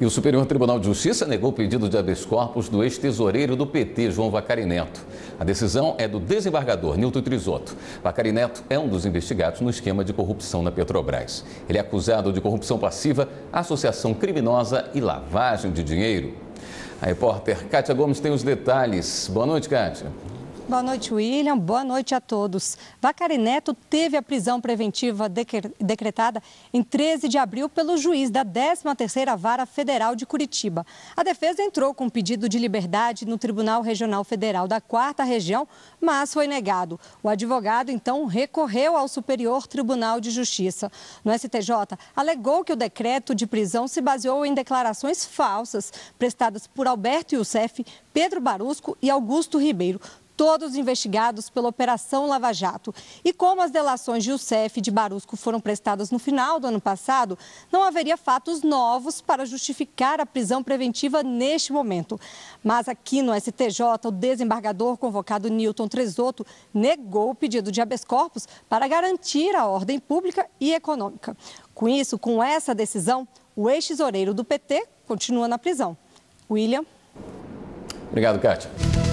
E o Superior Tribunal de Justiça negou o pedido de habeas corpus do ex-tesoureiro do PT, João Vacari Neto. A decisão é do desembargador Nilton Trisotto. Vacari Neto é um dos investigados no esquema de corrupção na Petrobras. Ele é acusado de corrupção passiva, associação criminosa e lavagem de dinheiro. A repórter Kátia Gomes tem os detalhes. Boa noite, Kátia. Boa noite, William. Boa noite a todos. Vacari Neto teve a prisão preventiva decretada em 13 de abril pelo juiz da 13ª Vara Federal de Curitiba. A defesa entrou com um pedido de liberdade no Tribunal Regional Federal da 4 Região, mas foi negado. O advogado, então, recorreu ao Superior Tribunal de Justiça. No STJ, alegou que o decreto de prisão se baseou em declarações falsas prestadas por Alberto Youssef, Pedro Barusco e Augusto Ribeiro todos investigados pela Operação Lava Jato. E como as delações de Youssef e de Barusco foram prestadas no final do ano passado, não haveria fatos novos para justificar a prisão preventiva neste momento. Mas aqui no STJ, o desembargador convocado Newton Tresoto negou o pedido de habeas corpus para garantir a ordem pública e econômica. Com isso, com essa decisão, o ex-tesoureiro do PT continua na prisão. William. Obrigado, Kátia.